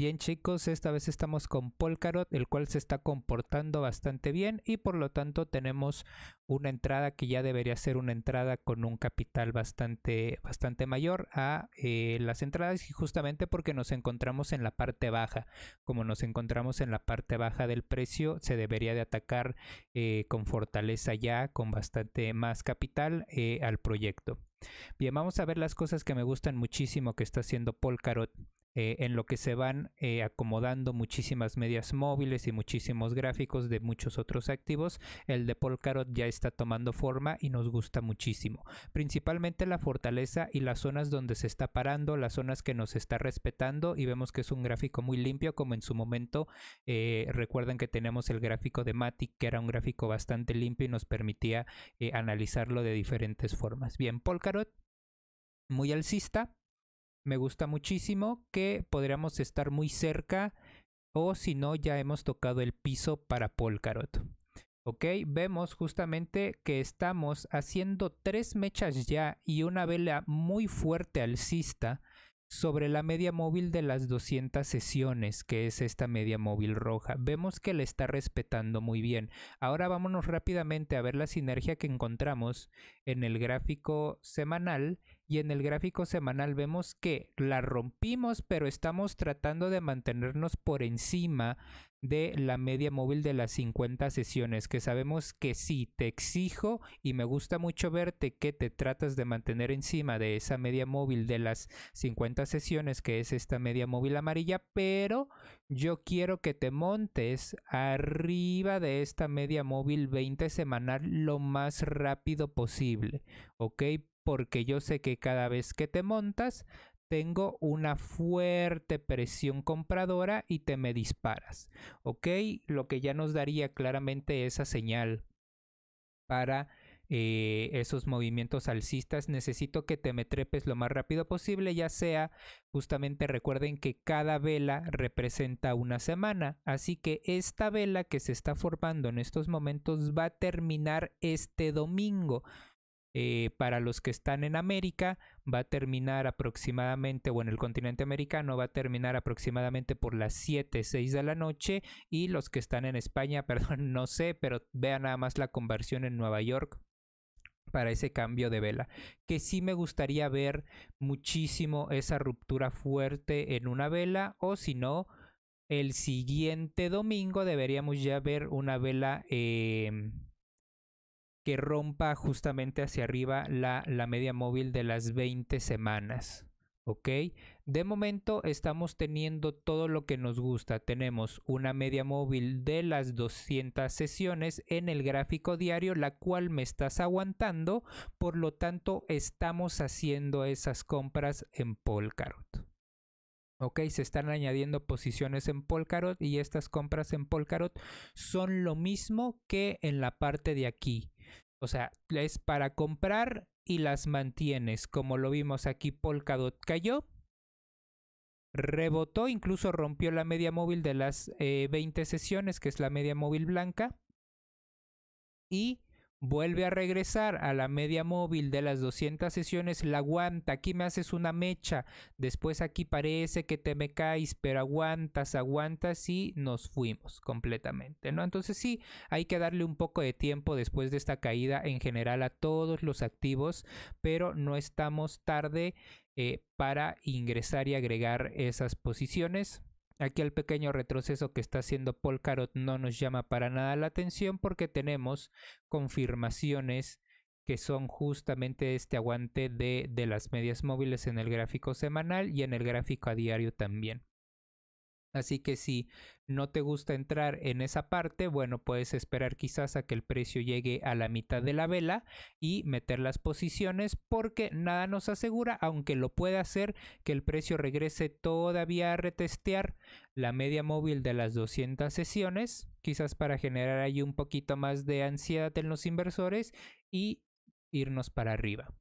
Bien chicos, esta vez estamos con Polcarot, el cual se está comportando bastante bien y por lo tanto tenemos una entrada que ya debería ser una entrada con un capital bastante, bastante mayor a eh, las entradas y justamente porque nos encontramos en la parte baja. Como nos encontramos en la parte baja del precio, se debería de atacar eh, con fortaleza ya, con bastante más capital eh, al proyecto. Bien, vamos a ver las cosas que me gustan muchísimo que está haciendo Polcarot. Eh, en lo que se van eh, acomodando muchísimas medias móviles y muchísimos gráficos de muchos otros activos, el de Polcarot ya está tomando forma y nos gusta muchísimo. Principalmente la fortaleza y las zonas donde se está parando, las zonas que nos está respetando y vemos que es un gráfico muy limpio como en su momento. Eh, Recuerden que tenemos el gráfico de Matic que era un gráfico bastante limpio y nos permitía analizarlo de diferentes formas. Bien, Polcarot muy alcista me gusta muchísimo que podríamos estar muy cerca o si no ya hemos tocado el piso para Polcarot. Ok, vemos justamente que estamos haciendo tres mechas ya y una vela muy fuerte alcista sobre la media móvil de las 200 sesiones, que es esta media móvil roja. Vemos que la está respetando muy bien. Ahora vámonos rápidamente a ver la sinergia que encontramos en el gráfico semanal y en el gráfico semanal vemos que la rompimos, pero estamos tratando de mantenernos por encima de la media móvil de las 50 sesiones, que sabemos que sí, te exijo y me gusta mucho verte que te tratas de mantener encima de esa media móvil de las 50 sesiones, que es esta media móvil amarilla, pero yo quiero que te montes arriba de esta media móvil 20 semanal lo más rápido posible, ¿ok? porque yo sé que cada vez que te montas, tengo una fuerte presión compradora y te me disparas. ¿Ok? Lo que ya nos daría claramente esa señal para eh, esos movimientos alcistas. Necesito que te me trepes lo más rápido posible, ya sea, justamente recuerden que cada vela representa una semana, así que esta vela que se está formando en estos momentos va a terminar este domingo. Eh, para los que están en América va a terminar aproximadamente, o en el continente americano va a terminar aproximadamente por las 7, 6 de la noche y los que están en España, perdón, no sé, pero vean nada más la conversión en Nueva York para ese cambio de vela. Que sí me gustaría ver muchísimo esa ruptura fuerte en una vela o si no, el siguiente domingo deberíamos ya ver una vela... Eh, rompa justamente hacia arriba la, la media móvil de las 20 semanas. ¿ok? De momento estamos teniendo todo lo que nos gusta. Tenemos una media móvil de las 200 sesiones en el gráfico diario, la cual me estás aguantando. Por lo tanto, estamos haciendo esas compras en polcarot Ok, se están añadiendo posiciones en polcarot y estas compras en polcarot son lo mismo que en la parte de aquí. O sea, es para comprar y las mantienes, como lo vimos aquí, Polkadot cayó, rebotó, incluso rompió la media móvil de las 20 eh, sesiones, que es la media móvil blanca, y Vuelve a regresar a la media móvil de las 200 sesiones, la aguanta, aquí me haces una mecha, después aquí parece que te me caes, pero aguantas, aguantas y nos fuimos completamente, ¿no? Entonces sí, hay que darle un poco de tiempo después de esta caída en general a todos los activos, pero no estamos tarde eh, para ingresar y agregar esas posiciones. Aquí el pequeño retroceso que está haciendo Paul Carot no nos llama para nada la atención porque tenemos confirmaciones que son justamente este aguante de, de las medias móviles en el gráfico semanal y en el gráfico a diario también. Así que si no te gusta entrar en esa parte, bueno, puedes esperar quizás a que el precio llegue a la mitad de la vela y meter las posiciones porque nada nos asegura, aunque lo pueda hacer, que el precio regrese todavía a retestear la media móvil de las 200 sesiones, quizás para generar ahí un poquito más de ansiedad en los inversores y irnos para arriba.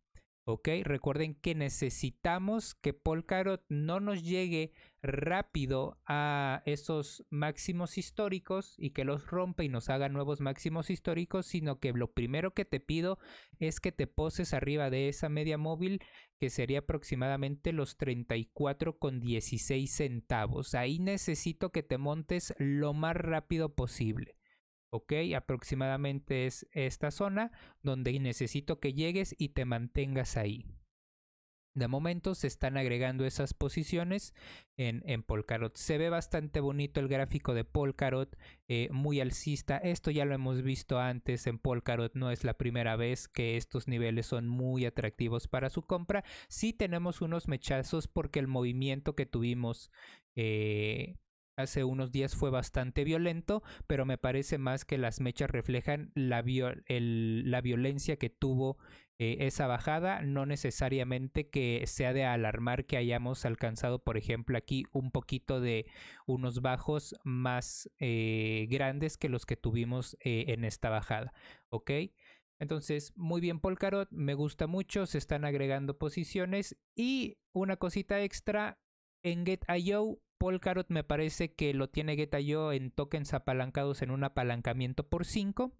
¿ok? Recuerden que necesitamos que Polkadot no nos llegue rápido a esos máximos históricos y que los rompa y nos haga nuevos máximos históricos, sino que lo primero que te pido es que te poses arriba de esa media móvil que sería aproximadamente los 34,16 centavos. Ahí necesito que te montes lo más rápido posible. ¿ok? Aproximadamente es esta zona donde necesito que llegues y te mantengas ahí. De momento se están agregando esas posiciones en, en Polkarot. Se ve bastante bonito el gráfico de Polkarot, eh, muy alcista. Esto ya lo hemos visto antes en Polkarot, no es la primera vez que estos niveles son muy atractivos para su compra. Sí tenemos unos mechazos porque el movimiento que tuvimos eh, hace unos días fue bastante violento, pero me parece más que las mechas reflejan la, la violencia que tuvo eh, esa bajada, no necesariamente que sea de alarmar que hayamos alcanzado, por ejemplo, aquí un poquito de unos bajos más eh, grandes que los que tuvimos eh, en esta bajada, ¿ok? Entonces, muy bien Polcarot, me gusta mucho, se están agregando posiciones y una cosita extra, en Get.io Polkarot me parece que lo tiene Geta yo en tokens apalancados en un apalancamiento por 5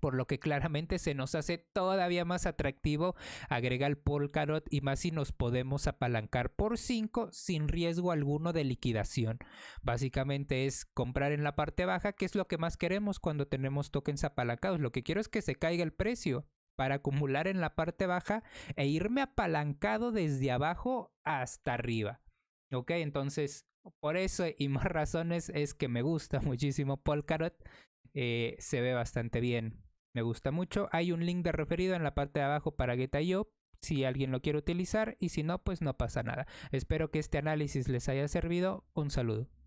por lo que claramente se nos hace todavía más atractivo agregar Polkarot y más si nos podemos apalancar por 5 sin riesgo alguno de liquidación. Básicamente es comprar en la parte baja, que es lo que más queremos cuando tenemos tokens apalancados. Lo que quiero es que se caiga el precio para acumular en la parte baja e irme apalancado desde abajo hasta arriba. Ok, entonces por eso y más razones es que me gusta muchísimo Polkarot. Eh, se ve bastante bien. Me gusta mucho. Hay un link de referido en la parte de abajo para GetIO si alguien lo quiere utilizar y si no, pues no pasa nada. Espero que este análisis les haya servido. Un saludo.